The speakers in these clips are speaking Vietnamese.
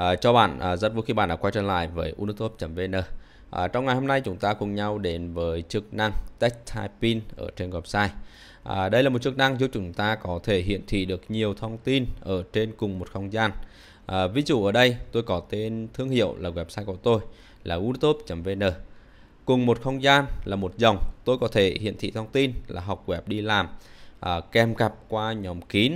À, cho bạn à, rất vui khi bạn đã quay trở lại với unotop vn à, Trong ngày hôm nay chúng ta cùng nhau đến với chức năng Text Typing ở trên website à, Đây là một chức năng giúp chúng ta có thể hiển thị được nhiều thông tin ở trên cùng một không gian à, Ví dụ ở đây tôi có tên thương hiệu là website của tôi là unotop vn Cùng một không gian là một dòng tôi có thể hiển thị thông tin là học web đi làm à, kèm cặp qua nhóm kín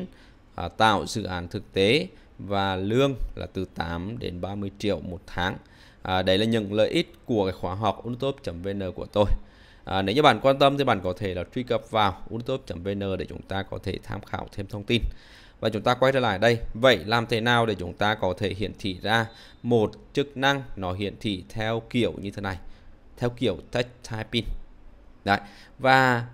à, tạo dự án thực tế và lương là từ 8 đến 30 triệu một tháng. À, đấy là những lợi ích của cái khóa học unitop.vn của tôi. À, nếu như bạn quan tâm thì bạn có thể là truy cập vào unitop.vn để chúng ta có thể tham khảo thêm thông tin. Và chúng ta quay trở lại đây. Vậy làm thế nào để chúng ta có thể hiển thị ra một chức năng nó hiển thị theo kiểu như thế này. Theo kiểu text typing. Đấy. Và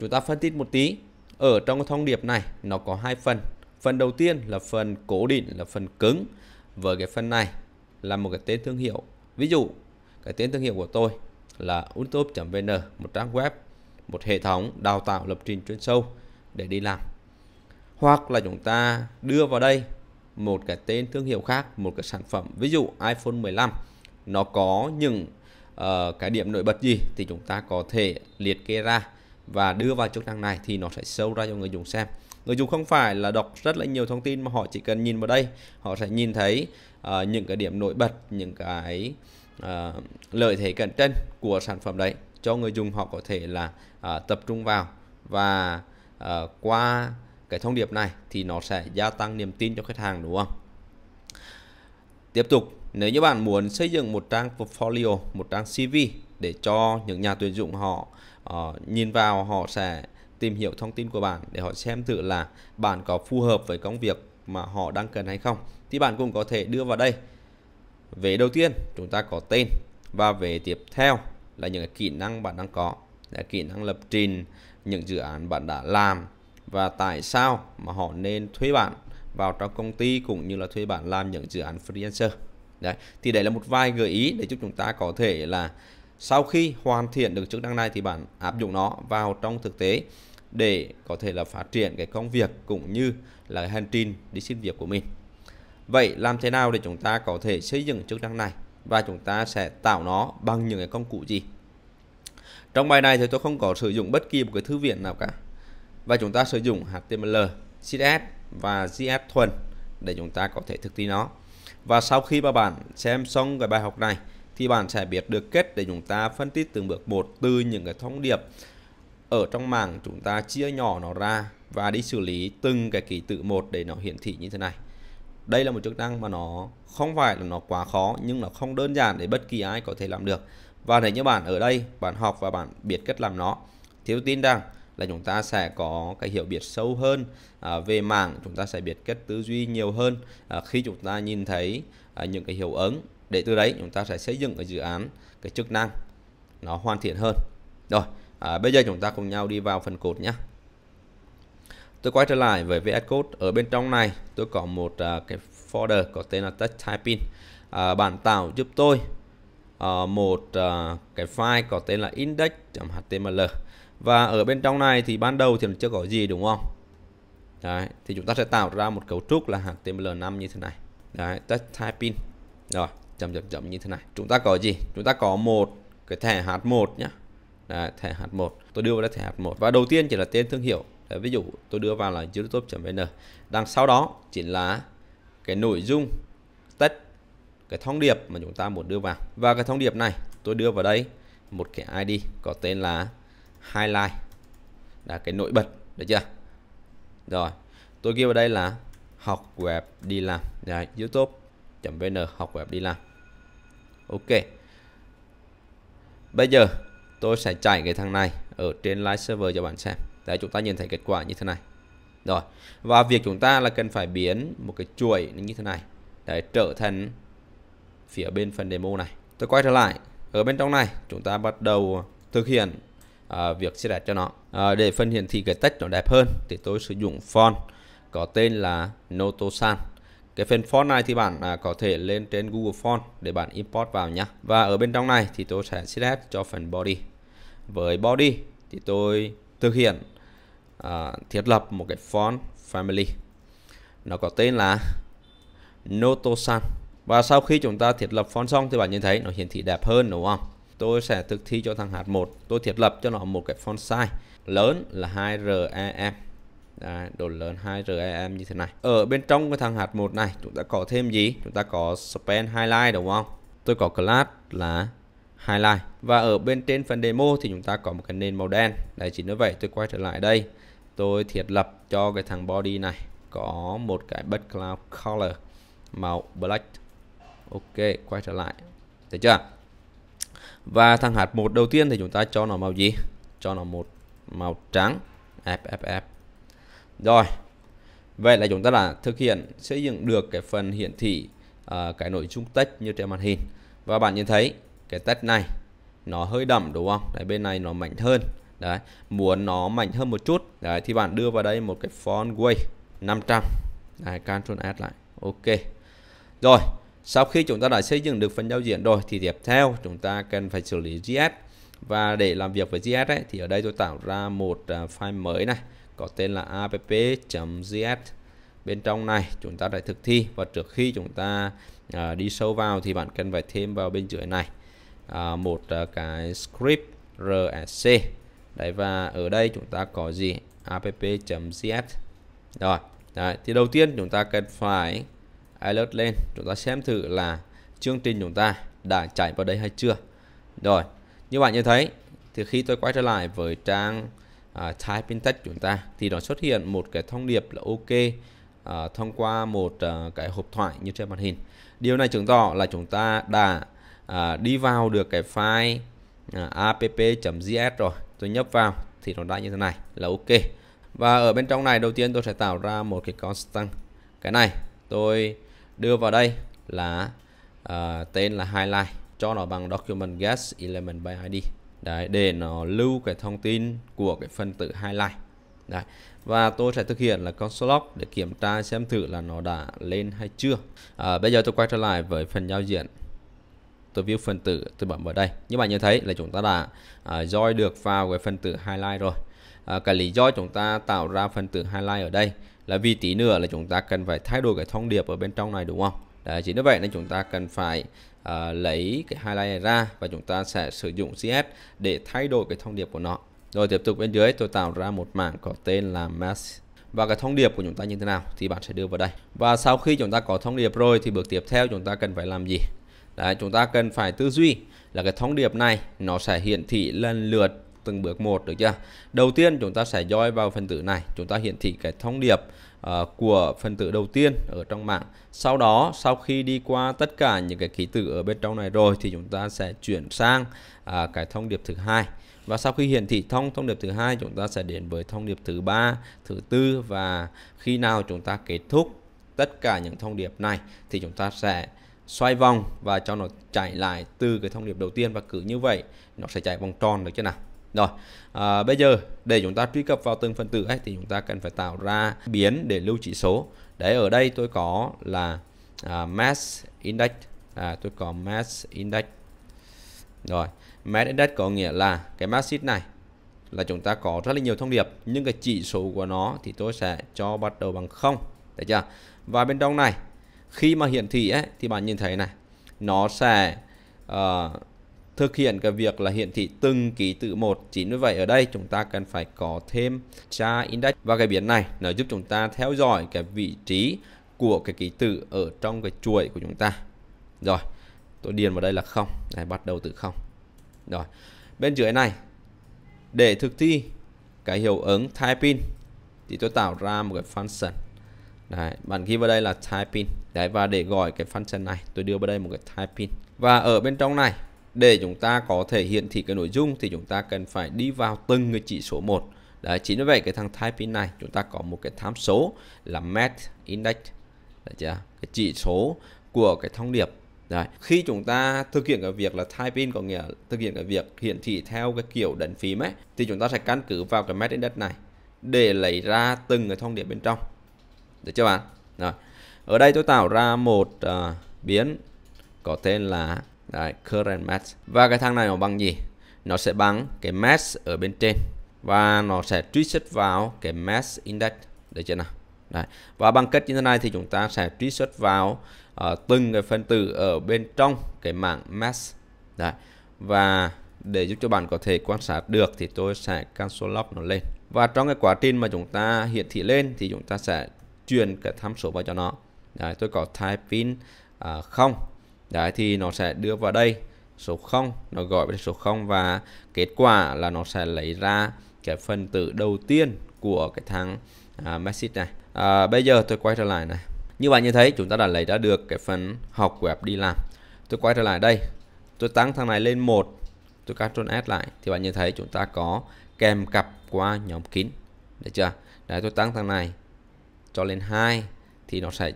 chúng ta phân tích một tí. Ở trong thông điệp này nó có hai phần phần đầu tiên là phần cố định là phần cứng với cái phần này là một cái tên thương hiệu ví dụ cái tên thương hiệu của tôi là untop.vn một trang web một hệ thống đào tạo lập trình chuyên sâu để đi làm hoặc là chúng ta đưa vào đây một cái tên thương hiệu khác một cái sản phẩm ví dụ iPhone 15 nó có những uh, cái điểm nổi bật gì thì chúng ta có thể liệt kê ra và đưa vào chức năng này thì nó sẽ sâu ra cho người dùng xem người dùng không phải là đọc rất là nhiều thông tin mà họ chỉ cần nhìn vào đây họ sẽ nhìn thấy uh, những cái điểm nổi bật những cái uh, lợi thế cạnh tranh của sản phẩm đấy cho người dùng họ có thể là uh, tập trung vào và uh, qua cái thông điệp này thì nó sẽ gia tăng niềm tin cho khách hàng đúng không tiếp tục nếu như bạn muốn xây dựng một trang portfolio một trang CV để cho những nhà tuyển dụng họ uh, nhìn vào họ sẽ tìm hiểu thông tin của bạn để họ xem thử là bạn có phù hợp với công việc mà họ đang cần hay không thì bạn cũng có thể đưa vào đây về đầu tiên chúng ta có tên và về tiếp theo là những kỹ năng bạn đang có là kỹ năng lập trình những dự án bạn đã làm và tại sao mà họ nên thuê bạn vào trong công ty cũng như là thuê bạn làm những dự án freelancer đấy thì đây là một vài gợi ý để giúp chúng ta có thể là sau khi hoàn thiện được chức năng này thì bạn áp dụng nó vào trong thực tế để có thể là phát triển cái công việc cũng như là hành trình đi xin việc của mình. Vậy làm thế nào để chúng ta có thể xây dựng chức năng này và chúng ta sẽ tạo nó bằng những cái công cụ gì? Trong bài này thì tôi không có sử dụng bất kỳ một cái thư viện nào cả. Và chúng ta sử dụng HTML, CSS và JS thuần để chúng ta có thể thực thi nó. Và sau khi mà bạn xem xong cái bài học này thì bạn sẽ biết được cách để chúng ta phân tích từng bước một từ những cái thông điệp ở trong mảng chúng ta chia nhỏ nó ra và đi xử lý từng cái ký tự một để nó hiển thị như thế này đây là một chức năng mà nó không phải là nó quá khó nhưng nó không đơn giản để bất kỳ ai có thể làm được và nếu như bạn ở đây bạn học và bạn biết cách làm nó thì tôi tin rằng là chúng ta sẽ có cái hiểu biết sâu hơn à, về mảng chúng ta sẽ biết cách tư duy nhiều hơn à, khi chúng ta nhìn thấy à, những cái hiệu ứng để từ đấy chúng ta sẽ xây dựng cái dự án cái chức năng nó hoàn thiện hơn rồi à, bây giờ chúng ta cùng nhau đi vào phần cột nhé tôi quay trở lại với VS Code ở bên trong này tôi có một à, cái folder có tên là text typing à, bạn tạo giúp tôi à, một à, cái file có tên là index.html và ở bên trong này thì ban đầu thì chưa có gì đúng không Đấy, thì chúng ta sẽ tạo ra một cấu trúc là HTML5 như thế này. Đấy, text typing. Rồi, chậm chậm chậm như thế này. Chúng ta có gì? Chúng ta có một cái thẻ H1 nhé là thẻ hạt một tôi đưa vào là thẻ hạt một và đầu tiên chỉ là tên thương hiệu Đấy, ví dụ tôi đưa vào là youtube.vn đằng sau đó chỉ là cái nội dung text cái thông điệp mà chúng ta muốn đưa vào và cái thông điệp này tôi đưa vào đây một cái ID có tên là highlight là cái nổi bật được chưa rồi tôi ghi vào đây là học web đi làm Đấy, dạ, youtube.vn học web đi làm ok bây giờ tôi sẽ chạy cái thằng này ở trên live server cho bạn xem để chúng ta nhìn thấy kết quả như thế này rồi và việc chúng ta là cần phải biến một cái chuỗi như thế này để trở thành phía bên phần demo này tôi quay trở lại ở bên trong này chúng ta bắt đầu thực hiện à, việc xếp đặt cho nó à, để phần hiển thị cái text nó đẹp hơn thì tôi sử dụng font có tên là Notosan cái phần font này thì bạn à, có thể lên trên Google Font để bạn import vào nhé và ở bên trong này thì tôi sẽ select cho phần body với body thì tôi thực hiện à, thiết lập một cái font family nó có tên là Notosan và sau khi chúng ta thiết lập font xong thì bạn nhìn thấy nó hiển thị đẹp hơn đúng không tôi sẽ thực thi cho thằng H1 tôi thiết lập cho nó một cái font size lớn là 2rem Đấy, độ lớn 2 RAM như thế này ở bên trong cái thằng hạt một này chúng ta có thêm gì chúng ta có span highlight đúng không tôi có class là highlight và ở bên trên phần demo thì chúng ta có một cái nền màu đen đấy chỉ như vậy tôi quay trở lại đây tôi thiết lập cho cái thằng body này có một cái background color màu black ok quay trở lại thấy chưa và thằng hạt một đầu tiên thì chúng ta cho nó màu gì cho nó một màu trắng ff rồi vậy là chúng ta đã thực hiện xây dựng được cái phần hiển thị à, cái nội dung text như trên màn hình và bạn nhìn thấy cái text này nó hơi đậm đúng không đấy bên này nó mạnh hơn đấy muốn nó mạnh hơn một chút đấy thì bạn đưa vào đây một cái font way 500 đấy, Ctrl S lại ok rồi sau khi chúng ta đã xây dựng được phần giao diện rồi thì tiếp theo chúng ta cần phải xử lý JS và để làm việc với JS ấy, thì ở đây tôi tạo ra một à, file mới này có tên là app.js bên trong này chúng ta đã thực thi và trước khi chúng ta à, đi sâu vào thì bạn cần phải thêm vào bên dưới này à, một à, cái script rsc đấy và ở đây chúng ta có gì app.js rồi đấy, thì đầu tiên chúng ta cần phải alert lên chúng ta xem thử là chương trình chúng ta đã chạy vào đây hay chưa rồi như bạn nhìn thấy thì khi tôi quay trở lại với trang uh, type in text chúng ta thì nó xuất hiện một cái thông điệp là ok uh, thông qua một uh, cái hộp thoại như trên màn hình điều này chứng tỏ là chúng ta đã uh, đi vào được cái file uh, app.js rồi tôi nhấp vào thì nó ra như thế này là ok và ở bên trong này đầu tiên tôi sẽ tạo ra một cái constant cái này tôi đưa vào đây là uh, tên là highlight cho nó bằng document get element by id đấy để nó lưu cái thông tin của cái phần tử highlight đấy và tôi sẽ thực hiện là console log để kiểm tra xem thử là nó đã lên hay chưa à, bây giờ tôi quay trở lại với phần giao diện tôi view phần tử tôi bấm vào đây như bạn nhìn thấy là chúng ta đã à, join được vào cái phần tử highlight rồi à, cái lý do chúng ta tạo ra phần tử highlight ở đây là vì tí nữa là chúng ta cần phải thay đổi cái thông điệp ở bên trong này đúng không Đấy, chính vì vậy nên chúng ta cần phải uh, lấy cái highlight này ra và chúng ta sẽ sử dụng CS để thay đổi cái thông điệp của nó. Rồi tiếp tục bên dưới tôi tạo ra một mảng có tên là mask và cái thông điệp của chúng ta như thế nào thì bạn sẽ đưa vào đây. Và sau khi chúng ta có thông điệp rồi thì bước tiếp theo chúng ta cần phải làm gì? Đấy, chúng ta cần phải tư duy là cái thông điệp này nó sẽ hiển thị lần lượt từng bước một được chưa? Đầu tiên chúng ta sẽ doi vào phần tử này, chúng ta hiển thị cái thông điệp Ờ, của phần tử đầu tiên ở trong mạng sau đó sau khi đi qua tất cả những cái ký tự ở bên trong này rồi thì chúng ta sẽ chuyển sang uh, cái thông điệp thứ hai và sau khi hiển thị thông thông điệp thứ hai chúng ta sẽ đến với thông điệp thứ ba thứ tư và khi nào chúng ta kết thúc tất cả những thông điệp này thì chúng ta sẽ xoay vòng và cho nó chạy lại từ cái thông điệp đầu tiên và cứ như vậy nó sẽ chạy vòng tròn được chứ nào rồi À, bây giờ để chúng ta truy cập vào từng phần tử ấy, thì chúng ta cần phải tạo ra biến để lưu chỉ số. Đấy ở đây tôi có là à, mass index à, tôi có mass index rồi mass index có nghĩa là cái mass sheet này là chúng ta có rất là nhiều thông điệp nhưng cái chỉ số của nó thì tôi sẽ cho bắt đầu bằng không được chưa và bên trong này khi mà hiển thị ấy, thì bạn nhìn thấy này nó sẽ uh, thực hiện cái việc là hiển thị từng ký tự một chính như vậy ở đây chúng ta cần phải có thêm tra index và cái biến này nó giúp chúng ta theo dõi cái vị trí của cái ký tự ở trong cái chuỗi của chúng ta rồi tôi điền vào đây là không này bắt đầu từ không rồi bên dưới này để thực thi cái hiệu ứng type in thì tôi tạo ra một cái function Đấy, bạn ghi vào đây là type in Đấy, và để gọi cái function này tôi đưa vào đây một cái type in và ở bên trong này để chúng ta có thể hiển thị cái nội dung thì chúng ta cần phải đi vào từng cái chỉ số một Đấy, chính vì vậy cái thằng type in này chúng ta có một cái tham số là met index Đấy chưa? cái chỉ số của cái thông điệp Đấy. khi chúng ta thực hiện cái việc là type in có nghĩa là thực hiện cái việc hiển thị theo cái kiểu đấn phím ấy thì chúng ta sẽ căn cứ vào cái met index này để lấy ra từng cái thông điệp bên trong được chưa bạn Rồi. ở đây tôi tạo ra một uh, biến có tên là Đấy, current max. Và cái thằng này nó bằng gì? Nó sẽ bằng cái max ở bên trên và nó sẽ truy xuất vào cái mass index được chưa nào Đấy. và bằng cách như thế này thì chúng ta sẽ truy xuất vào uh, từng cái phân tử ở bên trong cái mạng mass Đấy. và để giúp cho bạn có thể quan sát được thì tôi sẽ cancel lock nó lên và trong cái quá trình mà chúng ta hiển thị lên thì chúng ta sẽ truyền cái tham số vào cho nó Đấy, tôi có type in uh, không đấy thì nó sẽ đưa vào đây số 0 nó gọi với số 0 và kết quả là nó sẽ lấy ra cái phần tử đầu tiên của cái thằng à, message này à, bây giờ tôi quay trở lại này như bạn như thấy chúng ta đã lấy ra được cái phần học web đi làm tôi quay trở lại đây tôi tăng thằng này lên một tôi Ctrl S lại thì bạn nhìn thấy chúng ta có kèm cặp qua nhóm kín được chưa đấy tôi tăng thằng này cho lên 2 thì nó sẽ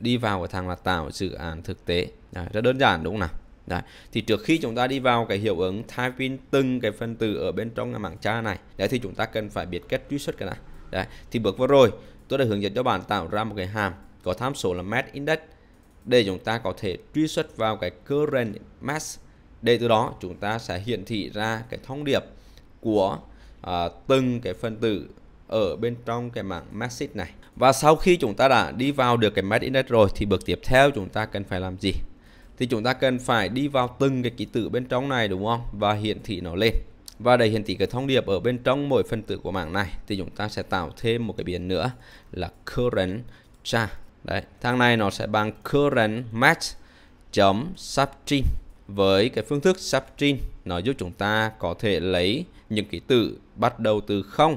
đi vào cái thằng là tạo dự án à, thực tế Đấy, rất đơn giản đúng không nào Đấy. Thì trước khi chúng ta đi vào cái hiệu ứng type in từng cái phân tử ở bên trong cái mảng cha này Đấy thì chúng ta cần phải biết cách truy xuất cái này Đấy. Thì bước vừa rồi tôi đã hướng dẫn cho bạn tạo ra một cái hàm có tham số là mass index để chúng ta có thể truy xuất vào cái current mass để từ đó chúng ta sẽ hiển thị ra cái thông điệp của uh, từng cái phân tử ở bên trong cái mảng massif này và sau khi chúng ta đã đi vào được cái MACD Index rồi thì bước tiếp theo chúng ta cần phải làm gì thì chúng ta cần phải đi vào từng cái ký tự bên trong này đúng không và hiển thị nó lên và để hiển thị cái thông điệp ở bên trong mỗi phần tử của bảng này thì chúng ta sẽ tạo thêm một cái biến nữa là current chart đấy thằng này nó sẽ bằng current match chấm substring với cái phương thức substring nó giúp chúng ta có thể lấy những ký tự bắt đầu từ không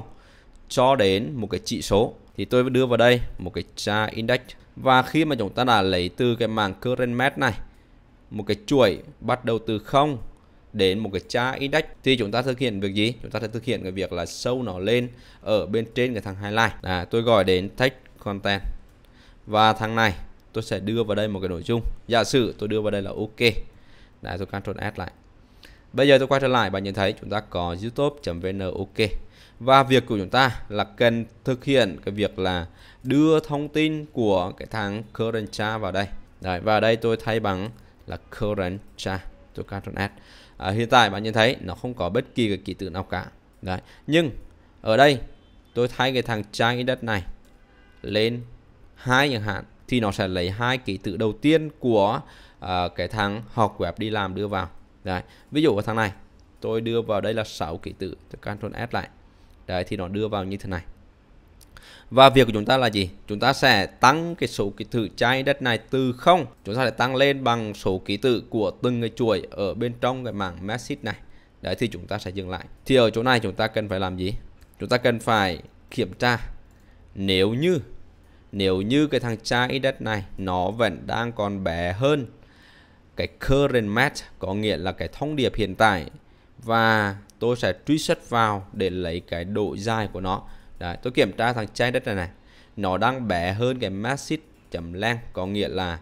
cho đến một cái chỉ số thì tôi đưa vào đây một cái cha index và khi mà chúng ta đã lấy từ cái mảng current met này một cái chuỗi bắt đầu từ 0 đến một cái cha index thì chúng ta thực hiện việc gì? Chúng ta sẽ thực hiện cái việc là sâu nó lên ở bên trên cái thằng highlight. À, tôi gọi đến text content. Và thằng này tôi sẽ đưa vào đây một cái nội dung. Giả sử tôi đưa vào đây là ok. Đấy, tôi control S lại. Bây giờ tôi quay trở lại, bạn nhìn thấy chúng ta có youtube.vn ok và việc của chúng ta là cần thực hiện cái việc là đưa thông tin của cái thằng current char vào đây Đấy, và đây tôi thay bằng là current char tôi Ctrl S à, hiện tại bạn nhìn thấy nó không có bất kỳ cái ký tự nào cả Đấy. nhưng ở đây tôi thay cái thằng char index này lên hai chẳng hạn thì nó sẽ lấy hai ký tự đầu tiên của uh, cái thằng học web đi làm đưa vào Đấy. ví dụ cái thằng này tôi đưa vào đây là 6 ký tự tôi Ctrl S lại đấy thì nó đưa vào như thế này và việc của chúng ta là gì? Chúng ta sẽ tăng cái số ký tự trái đất này từ không, Chúng ta sẽ tăng lên bằng số ký tự của từng cái chuỗi ở bên trong cái mảng message này. Đấy thì chúng ta sẽ dừng lại. Thì ở chỗ này chúng ta cần phải làm gì? Chúng ta cần phải kiểm tra nếu như nếu như cái thằng trái đất này nó vẫn đang còn bé hơn cái current match có nghĩa là cái thông điệp hiện tại và tôi sẽ truy xuất vào để lấy cái độ dài của nó Đấy, tôi kiểm tra thằng trái đất này này nó đang bé hơn cái massif chấm len có nghĩa là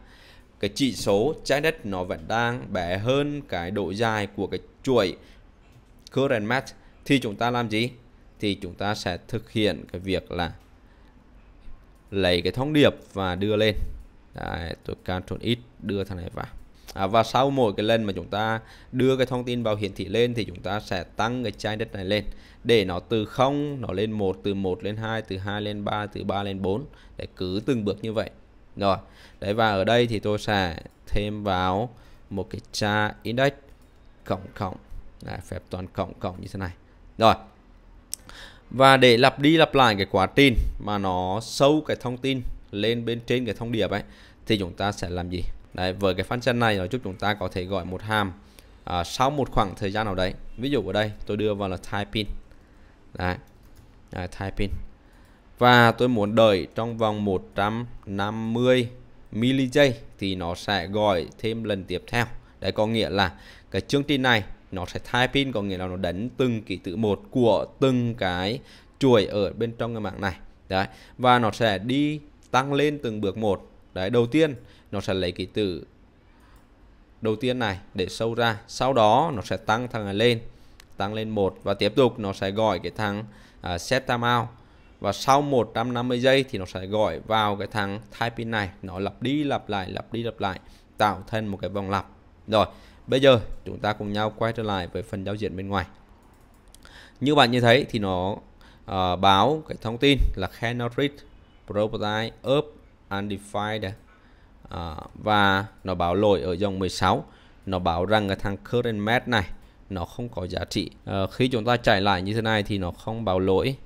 cái chỉ số trái đất nó vẫn đang bé hơn cái độ dài của cái chuỗi current match thì chúng ta làm gì thì chúng ta sẽ thực hiện cái việc là lấy cái thông điệp và đưa lên Đấy, tôi Ctrl X đưa thằng này vào à, và sau mỗi cái lần mà chúng ta đưa cái thông tin vào hiển thị lên thì chúng ta sẽ tăng cái chai đất này lên để nó từ 0 nó lên 1 từ 1 lên 2 từ 2 lên 3 từ 3 lên 4 để cứ từng bước như vậy rồi đấy và ở đây thì tôi sẽ thêm vào một cái cha index cộng cộng là phép toán cộng cộng như thế này rồi và để lặp đi lặp lại cái quá trình mà nó sâu cái thông tin lên bên trên cái thông điệp ấy thì chúng ta sẽ làm gì đấy với cái function này nó giúp chúng ta có thể gọi một hàm à, sau một khoảng thời gian nào đấy ví dụ ở đây tôi đưa vào là type in đấy, đấy type in và tôi muốn đợi trong vòng 150 miligiây thì nó sẽ gọi thêm lần tiếp theo đấy có nghĩa là cái chương trình này nó sẽ type in có nghĩa là nó đánh từng ký tự một của từng cái chuỗi ở bên trong cái mạng này đấy và nó sẽ đi tăng lên từng bước một đấy đầu tiên nó sẽ lấy ký tự đầu tiên này để sâu ra sau đó nó sẽ tăng thằng này lên tăng lên một và tiếp tục nó sẽ gọi cái thằng uh, set timeout và sau 150 giây thì nó sẽ gọi vào cái thằng typing này nó lặp đi lặp lại lặp đi lặp lại tạo thành một cái vòng lặp rồi bây giờ chúng ta cùng nhau quay trở lại với phần giao diện bên ngoài như bạn như thấy thì nó uh, báo cái thông tin là cannot read prototype up undefined à, và nó báo lỗi ở dòng 16 nó báo rằng cái thằng current met này nó không có giá trị à, khi chúng ta chạy lại như thế này thì nó không báo lỗi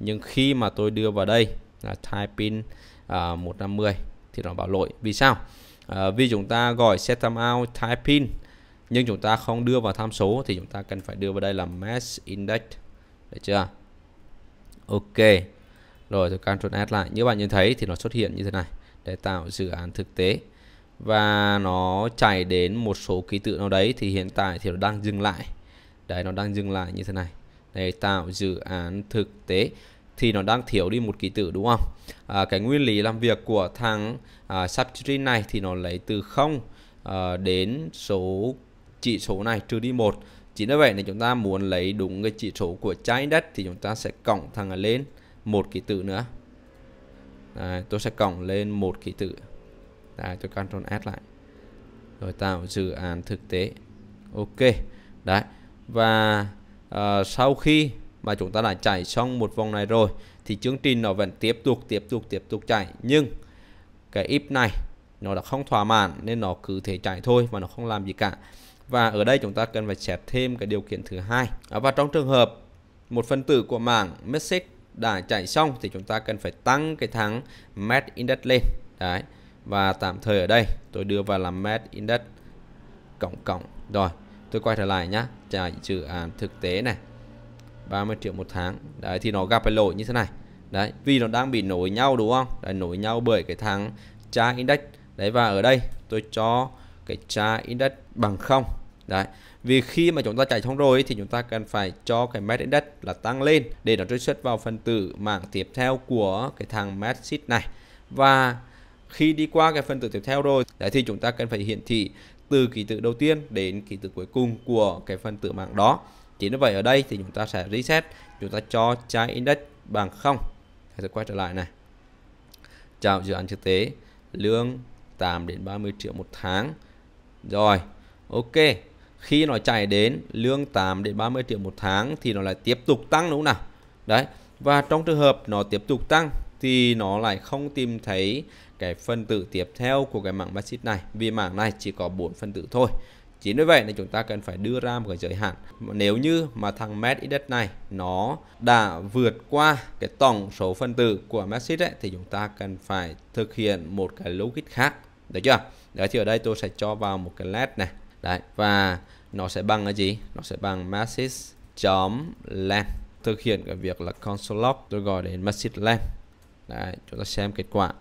nhưng khi mà tôi đưa vào đây là type in à, ờ, 150 thì nó báo lỗi vì sao à, vì chúng ta gọi set time out type in nhưng chúng ta không đưa vào tham số thì chúng ta cần phải đưa vào đây là mass index được chưa ok rồi tôi control s lại như bạn nhìn thấy thì nó xuất hiện như thế này để tạo dự án thực tế và nó chạy đến một số ký tự nào đấy thì hiện tại thì nó đang dừng lại đấy nó đang dừng lại như thế này để tạo dự án thực tế thì nó đang thiếu đi một ký tự đúng không à, cái nguyên lý làm việc của thằng à, subtree này thì nó lấy từ 0 à, đến số chỉ số này trừ đi một chính là vậy nếu chúng ta muốn lấy đúng cái chỉ số của trái đất thì chúng ta sẽ cộng thằng lên một ký tự nữa Đấy, à, tôi sẽ cộng lên một ký tự Đấy, à, tôi Ctrl S lại rồi tạo dự án thực tế ok đấy và uh, sau khi mà chúng ta đã chạy xong một vòng này rồi thì chương trình nó vẫn tiếp tục tiếp tục tiếp tục chạy nhưng cái if này nó đã không thỏa mãn nên nó cứ thế chạy thôi và nó không làm gì cả và ở đây chúng ta cần phải xét thêm cái điều kiện thứ hai à, và trong trường hợp một phân tử của mạng message đã chạy xong thì chúng ta cần phải tăng cái thằng MET Index lên đấy và tạm thời ở đây tôi đưa vào là MET Index cộng cộng rồi tôi quay trở lại nhá chạy dự án à, thực tế này 30 triệu một tháng đấy thì nó gặp phải lỗi như thế này đấy vì nó đang bị nối nhau đúng không đấy nối nhau bởi cái thằng cha index đấy và ở đây tôi cho cái cha index bằng không đấy vì khi mà chúng ta chạy xong rồi thì chúng ta cần phải cho cái met index là tăng lên để nó truy xuất vào phần tử mạng tiếp theo của cái thằng met sheet này và khi đi qua cái phần tử tiếp theo rồi đấy thì chúng ta cần phải hiển thị từ ký tự đầu tiên đến ký tự cuối cùng của cái phần tử mạng đó chính như vậy ở đây thì chúng ta sẽ reset chúng ta cho trái index bằng không sẽ quay trở lại này chào dự án thực tế lương 8 đến 30 triệu một tháng rồi ok khi nó chạy đến lương 8 đến 30 triệu một tháng thì nó lại tiếp tục tăng đúng không nào đấy và trong trường hợp nó tiếp tục tăng thì nó lại không tìm thấy cái phân tử tiếp theo của cái mạng basit này vì mạng này chỉ có 4 phân tử thôi chính vì vậy là chúng ta cần phải đưa ra một cái giới hạn nếu như mà thằng met đất này nó đã vượt qua cái tổng số phân tử của basit ấy, thì chúng ta cần phải thực hiện một cái logic khác được chưa đấy thì ở đây tôi sẽ cho vào một cái led này đấy và nó sẽ bằng cái gì nó sẽ bằng massage chấm thực hiện cái việc là console log tôi gọi đến massage len đấy chúng ta xem kết quả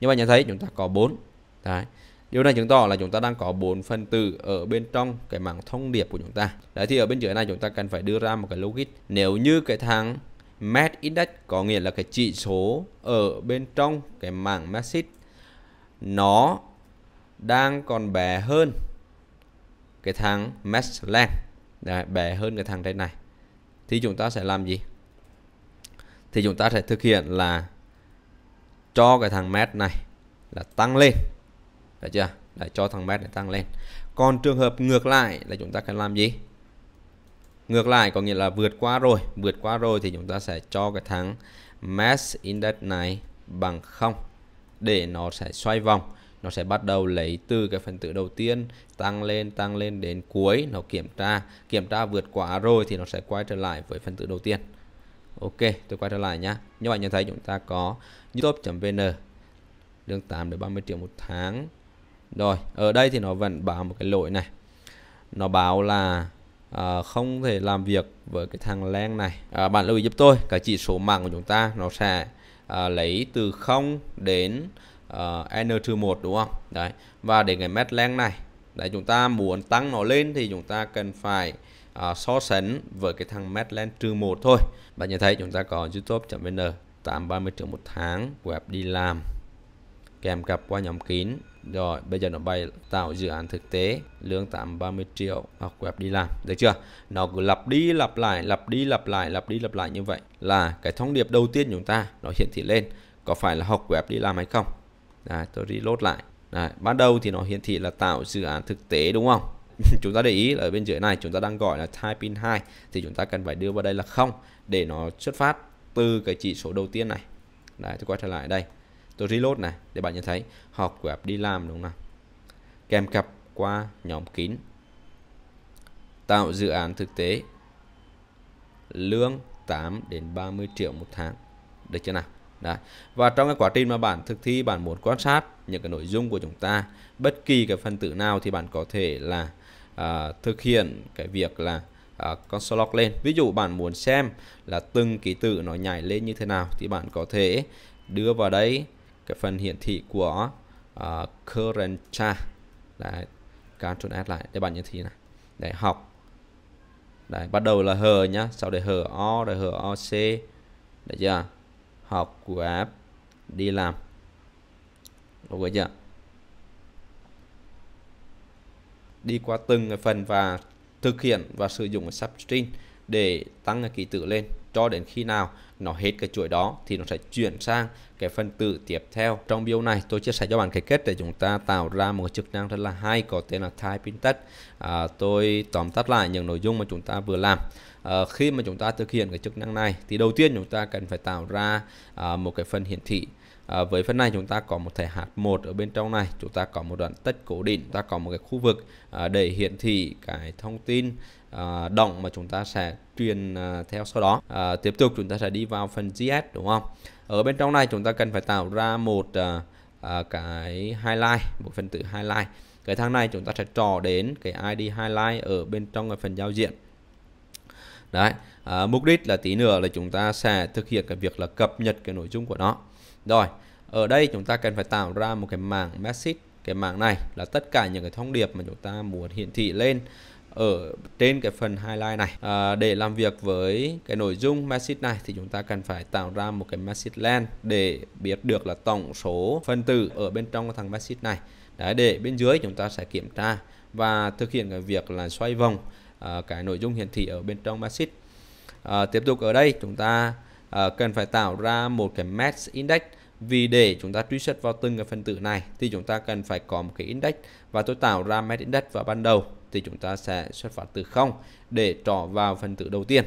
như bạn nhận thấy chúng ta có 4 đấy Điều này chứng tỏ là chúng ta đang có bốn phần tử ở bên trong cái mảng thông điệp của chúng ta. Đấy thì ở bên dưới này chúng ta cần phải đưa ra một cái logic. Nếu như cái thằng Med Index có nghĩa là cái chỉ số ở bên trong cái mảng message nó đang còn bé hơn cái thằng Mesland Đấy, bé hơn cái thằng trên này thì chúng ta sẽ làm gì thì chúng ta sẽ thực hiện là cho cái thằng mét này là tăng lên được chưa để cho thằng mét này tăng lên còn trường hợp ngược lại là chúng ta cần làm gì ngược lại có nghĩa là vượt qua rồi vượt qua rồi thì chúng ta sẽ cho cái thằng mass index này bằng không để nó sẽ xoay vòng nó sẽ bắt đầu lấy từ cái phần tử đầu tiên tăng lên tăng lên đến cuối nó kiểm tra kiểm tra vượt quá rồi thì nó sẽ quay trở lại với phần tử đầu tiên ok tôi quay trở lại nhá như bạn nhận thấy chúng ta có youtube.vn lương 8 đến 30 triệu một tháng rồi ở đây thì nó vẫn báo một cái lỗi này nó báo là uh, không thể làm việc với cái thằng len này uh, bạn lưu ý giúp tôi cái chỉ số mạng của chúng ta nó sẽ uh, lấy từ 0 đến uh, n trừ 1 đúng không đấy và để cái mét len này đấy chúng ta muốn tăng nó lên thì chúng ta cần phải uh, so sánh với cái thằng mét len trừ 1 thôi bạn nhận thấy chúng ta có youtube.vn 830 triệu một tháng web đi làm kèm cặp qua nhóm kín rồi bây giờ nó bày tạo dự án thực tế lương 830 triệu hoặc web đi làm được chưa nó cứ lặp đi lặp lại lặp đi lặp lại lặp đi lặp lại như vậy là cái thông điệp đầu tiên chúng ta nó hiện thị lên có phải là học web đi làm hay không Đấy, tôi reload lại Đấy, ban đầu thì nó hiển thị là tạo dự án thực tế đúng không chúng ta để ý là ở bên dưới này chúng ta đang gọi là type in 2 thì chúng ta cần phải đưa vào đây là không để nó xuất phát từ cái chỉ số đầu tiên này đấy tôi quay trở lại đây tôi reload này để bạn nhận thấy học web đi làm đúng không nào kèm cặp qua nhóm kín tạo dự án thực tế lương 8 đến 30 triệu một tháng được chưa nào Đấy. Và trong cái quá trình mà bạn thực thi bạn muốn quan sát những cái nội dung của chúng ta bất kỳ cái phần tử nào thì bạn có thể là à, thực hiện cái việc là à, console log lên ví dụ bạn muốn xem là từng ký tự nó nhảy lên như thế nào thì bạn có thể đưa vào đấy cái phần hiển thị của uh, current chart đấy Ctrl S lại để bạn nhìn thấy này để học đấy bắt đầu là hờ nhá sau để hờ o rồi hờ o c đấy chưa học của app đi làm ok chưa đi qua từng phần và thực hiện và sử dụng substring để tăng cái ký tự lên cho đến khi nào nó hết cái chuỗi đó thì nó sẽ chuyển sang cái phần tử tiếp theo trong video này tôi chia sẻ cho bạn cái kết để chúng ta tạo ra một chức năng rất là hay có tên là type in text à, tôi tóm tắt lại những nội dung mà chúng ta vừa làm Ờ, khi mà chúng ta thực hiện cái chức năng này thì đầu tiên chúng ta cần phải tạo ra ờ, một cái phần hiển thị À, với phần này chúng ta có một thẻ hạt một ở bên trong này chúng ta có một đoạn tích cố định chúng ta có một cái khu vực à, để hiển thị cái thông tin à, động mà chúng ta sẽ truyền à, theo sau đó à, tiếp tục chúng ta sẽ đi vào phần GS đúng không ở bên trong này chúng ta cần phải tạo ra một à, à, cái highlight một phần tử highlight cái thang này chúng ta sẽ trò đến cái ID highlight ở bên trong cái phần giao diện đấy à, mục đích là tí nữa là chúng ta sẽ thực hiện cái việc là cập nhật cái nội dung của nó rồi ở đây chúng ta cần phải tạo ra một cái mảng message cái mảng này là tất cả những cái thông điệp mà chúng ta muốn hiển thị lên ở trên cái phần highlight này à, để làm việc với cái nội dung message này thì chúng ta cần phải tạo ra một cái message len để biết được là tổng số phân tử ở bên trong cái thằng message này Đấy, để bên dưới chúng ta sẽ kiểm tra và thực hiện cái việc là xoay vòng Ờ, cái nội dung hiển thị ở bên trong Maxit à, tiếp tục ở đây chúng ta à, cần phải tạo ra một cái match index vì để chúng ta truy xuất vào từng cái phần tử này thì chúng ta cần phải có một cái index và tôi tạo ra match index vào ban đầu thì chúng ta sẽ xuất phát từ không để trỏ vào phần tử đầu tiên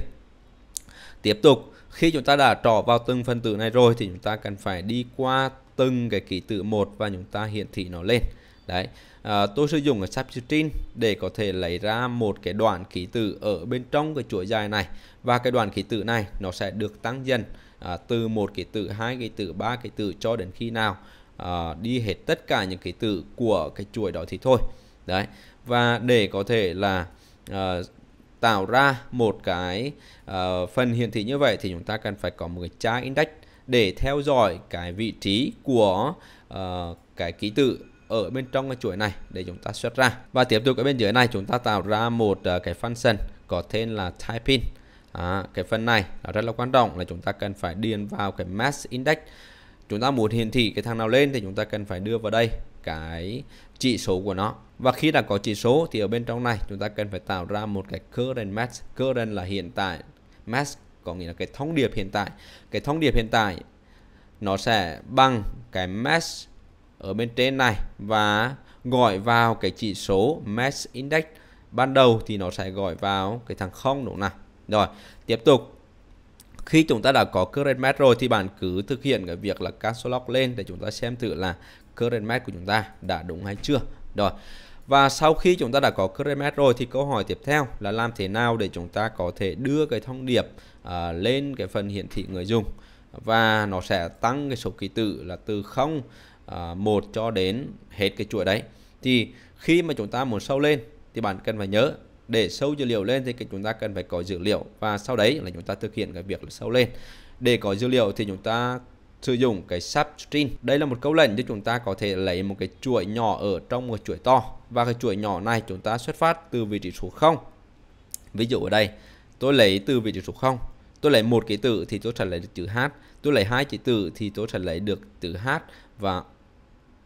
tiếp tục khi chúng ta đã trỏ vào từng phần tử này rồi thì chúng ta cần phải đi qua từng cái ký tự một và chúng ta hiển thị nó lên đấy à, tôi sử dụng cái substring để có thể lấy ra một cái đoạn ký tự ở bên trong cái chuỗi dài này và cái đoạn ký tự này nó sẽ được tăng dần à, từ một ký tự hai ký tự ba ký tự cho đến khi nào à, đi hết tất cả những ký tự của cái chuỗi đó thì thôi đấy và để có thể là à, tạo ra một cái uh, phần hiển thị như vậy thì chúng ta cần phải có một cái chart index để theo dõi cái vị trí của uh, cái ký tự ở bên trong cái chuỗi này để chúng ta xuất ra và tiếp tục ở bên dưới này chúng ta tạo ra một ờ, cái function có tên là type in à, cái phần này nó rất là quan trọng là chúng ta cần phải điền vào cái mass index chúng ta muốn hiển thị cái thằng nào lên thì chúng ta cần phải đưa vào đây cái chỉ số của nó và khi đã có chỉ số thì ở bên trong này chúng ta cần phải tạo ra một cái current mass current là hiện tại mass có nghĩa là cái thông điệp hiện tại cái thông điệp hiện tại nó sẽ bằng cái mass ở bên trên này và gọi vào cái chỉ số match index ban đầu thì nó sẽ gọi vào cái thằng không đúng không nào rồi tiếp tục khi chúng ta đã có current match rồi thì bạn cứ thực hiện cái việc là cancel lock lên để chúng ta xem thử là current match của chúng ta đã đúng hay chưa rồi và sau khi chúng ta đã có current match rồi thì câu hỏi tiếp theo là làm thế nào để chúng ta có thể đưa cái thông điệp uh, lên cái phần hiển thị người dùng và nó sẽ tăng cái số ký tự là từ 0 À, một cho đến hết cái chuỗi đấy thì khi mà chúng ta muốn sâu lên thì bạn cần phải nhớ để sâu dữ liệu lên thì chúng ta cần phải có dữ liệu và sau đấy là chúng ta thực hiện cái việc là sâu lên để có dữ liệu thì chúng ta sử dụng cái substring đây là một câu lệnh cho chúng ta có thể lấy một cái chuỗi nhỏ ở trong một chuỗi to và cái chuỗi nhỏ này chúng ta xuất phát từ vị trí số 0 ví dụ ở đây tôi lấy từ vị trí số 0 tôi lấy một ký tự thì tôi sẽ lấy được chữ h tôi lấy hai ký tự thì tôi sẽ lấy được chữ h và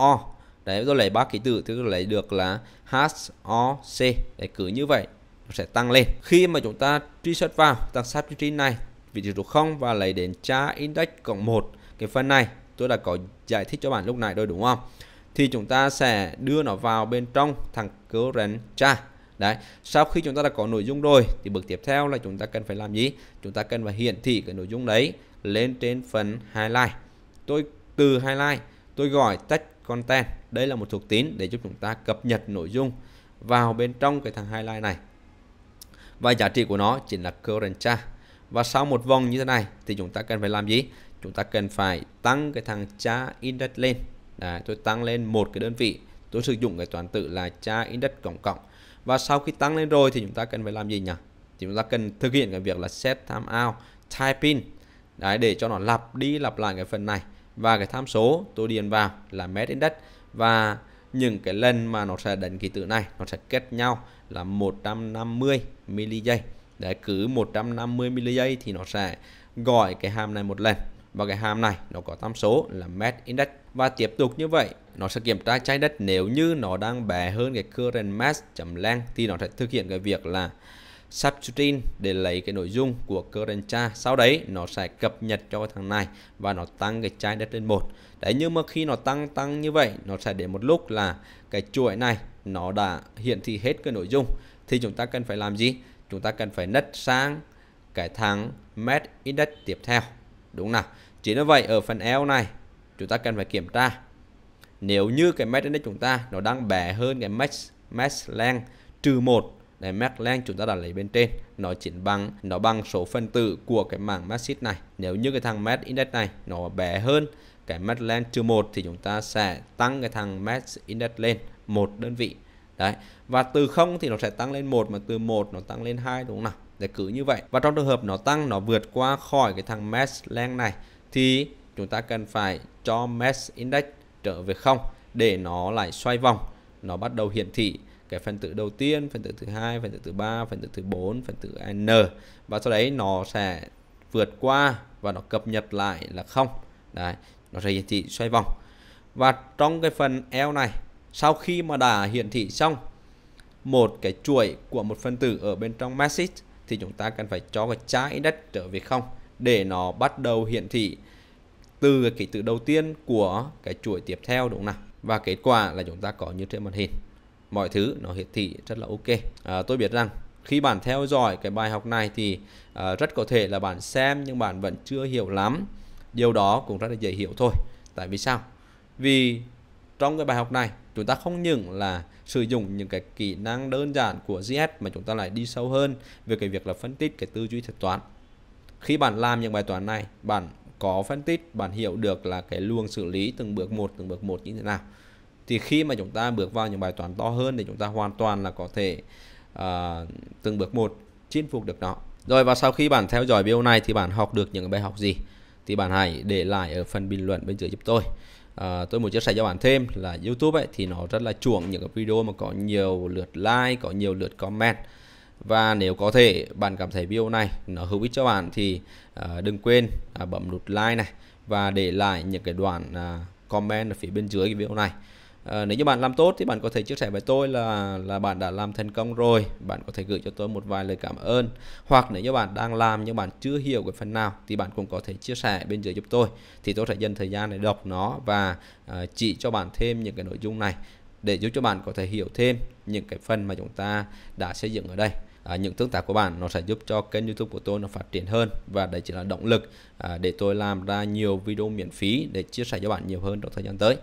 o đấy rồi lấy ba ký tự thì tôi lấy được là H o c để cứ như vậy nó sẽ tăng lên khi mà chúng ta truy xuất vào tăng sát cái này vị trí số 0 và lấy đến cha index cộng 1 cái phần này tôi đã có giải thích cho bạn lúc này rồi đúng không thì chúng ta sẽ đưa nó vào bên trong thằng current cha đấy sau khi chúng ta đã có nội dung rồi thì bước tiếp theo là chúng ta cần phải làm gì chúng ta cần phải hiển thị cái nội dung đấy lên trên phần highlight tôi từ highlight tôi gọi tách content đây là một thuộc tính để giúp chúng ta cập nhật nội dung vào bên trong cái thằng highlight này và giá trị của nó chính là current chart và sau một vòng như thế này thì chúng ta cần phải làm gì chúng ta cần phải tăng cái thằng cha index lên Đấy, tôi tăng lên một cái đơn vị tôi sử dụng cái toán tự là cha index cộng cộng và sau khi tăng lên rồi thì chúng ta cần phải làm gì nhỉ thì chúng ta cần thực hiện cái việc là set timeout type in Đấy, để cho nó lặp đi lặp lại cái phần này và cái tham số tôi điền vào là mét met đất và những cái lần mà nó sẽ đánh ký tự này nó sẽ kết nhau là 150 mili giây để cứ 150 mili giây thì nó sẽ gọi cái hàm này một lần và cái hàm này nó có tham số là met index và tiếp tục như vậy nó sẽ kiểm tra trái đất nếu như nó đang bé hơn cái current mass chấm len thì nó sẽ thực hiện cái việc là substring để lấy cái nội dung của current char sau đấy nó sẽ cập nhật cho thằng này và nó tăng cái chai đất lên một đấy nhưng mà khi nó tăng tăng như vậy nó sẽ đến một lúc là cái chuỗi này nó đã hiển thị hết cái nội dung thì chúng ta cần phải làm gì chúng ta cần phải nứt sang cái thằng met index tiếp theo đúng nào chỉ như vậy ở phần L e này chúng ta cần phải kiểm tra nếu như cái mesh index chúng ta nó đang bé hơn cái mesh mesh length trừ 1 để Mac chúng ta đã lấy bên trên nó chính bằng nó bằng số phân tử của cái mảng matrix này nếu như cái thằng max index này nó bé hơn cái max len trừ một thì chúng ta sẽ tăng cái thằng max index lên một đơn vị đấy và từ không thì nó sẽ tăng lên một mà từ một nó tăng lên hai đúng không nào để cứ như vậy và trong trường hợp nó tăng nó vượt qua khỏi cái thằng mesh len này thì chúng ta cần phải cho mesh index trở về không để nó lại xoay vòng nó bắt đầu hiển thị cái phần tử đầu tiên phần tử thứ hai phần tử thứ ba phần tử thứ bốn phần tử n và sau đấy nó sẽ vượt qua và nó cập nhật lại là không đấy nó sẽ hiển thị xoay vòng và trong cái phần L này sau khi mà đã hiển thị xong một cái chuỗi của một phân tử ở bên trong message thì chúng ta cần phải cho cái trái đất trở về không để nó bắt đầu hiển thị từ cái ký tự đầu tiên của cái chuỗi tiếp theo đúng không nào và kết quả là chúng ta có như trên màn hình mọi thứ nó hiển thị rất là ok à, tôi biết rằng khi bạn theo dõi cái bài học này thì à, rất có thể là bạn xem nhưng bạn vẫn chưa hiểu lắm điều đó cũng rất là dễ hiểu thôi tại vì sao vì trong cái bài học này chúng ta không những là sử dụng những cái kỹ năng đơn giản của GS mà chúng ta lại đi sâu hơn về cái việc là phân tích cái tư duy thuật toán khi bạn làm những bài toán này bạn có phân tích bạn hiểu được là cái luồng xử lý từng bước một từng bước một như thế nào thì khi mà chúng ta bước vào những bài toán to hơn thì chúng ta hoàn toàn là có thể uh, từng bước một chinh phục được nó rồi và sau khi bạn theo dõi video này thì bạn học được những bài học gì thì bạn hãy để lại ở phần bình luận bên dưới giúp tôi à, tôi muốn chia sẻ cho bạn thêm là YouTube ấy thì nó rất là chuộng những cái video mà có nhiều lượt like có nhiều lượt comment và nếu có thể bạn cảm thấy video này nó hữu ích cho bạn thì à, đừng quên à, bấm nút like này và để lại những cái đoạn à, comment ở phía bên dưới cái video này À, nếu như bạn làm tốt thì bạn có thể chia sẻ với tôi là là bạn đã làm thành công rồi bạn có thể gửi cho tôi một vài lời cảm ơn hoặc nếu như bạn đang làm nhưng bạn chưa hiểu cái phần nào thì bạn cũng có thể chia sẻ bên dưới giúp tôi thì tôi sẽ dành thời gian để đọc nó và uh, chỉ cho bạn thêm những cái nội dung này để giúp cho bạn có thể hiểu thêm những cái phần mà chúng ta đã xây dựng ở đây à, những tương tác của bạn nó sẽ giúp cho kênh youtube của tôi nó phát triển hơn và đấy chỉ là động lực à, để tôi làm ra nhiều video miễn phí để chia sẻ cho bạn nhiều hơn trong thời gian tới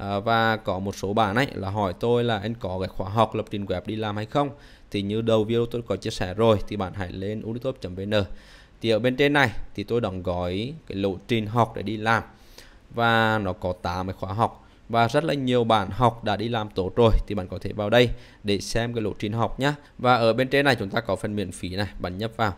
Ờ, và có một số bạn ấy là hỏi tôi là anh có cái khóa học lập trình web đi làm hay không thì như đầu video tôi có chia sẻ rồi thì bạn hãy lên unitop.vn thì ở bên trên này thì tôi đóng gói cái lộ trình học để đi làm và nó có 8 cái khóa học và rất là nhiều bạn học đã đi làm tốt rồi thì bạn có thể vào đây để xem cái lộ trình học nhé và ở bên trên này chúng ta có phần miễn phí này bạn nhấp vào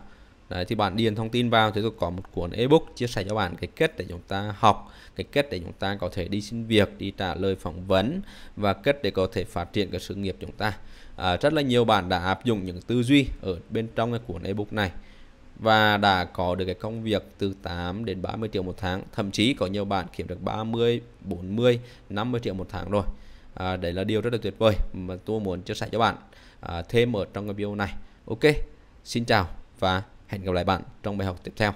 Đấy, thì bạn điền thông tin vào thì tôi có một cuốn ebook chia sẻ cho bạn cái cách để chúng ta học cái cách để chúng ta có thể đi xin việc đi trả lời phỏng vấn và cách để có thể phát triển cái sự nghiệp chúng ta à, rất là nhiều bạn đã áp dụng những tư duy ở bên trong cái cuốn ebook này và đã có được cái công việc từ 8 đến 30 triệu một tháng thậm chí có nhiều bạn kiếm được 30 40 50 triệu một tháng rồi à, đấy là điều rất là tuyệt vời mà tôi muốn chia sẻ cho bạn à, thêm ở trong cái video này ok xin chào và Hẹn gặp lại bạn trong bài học tiếp theo.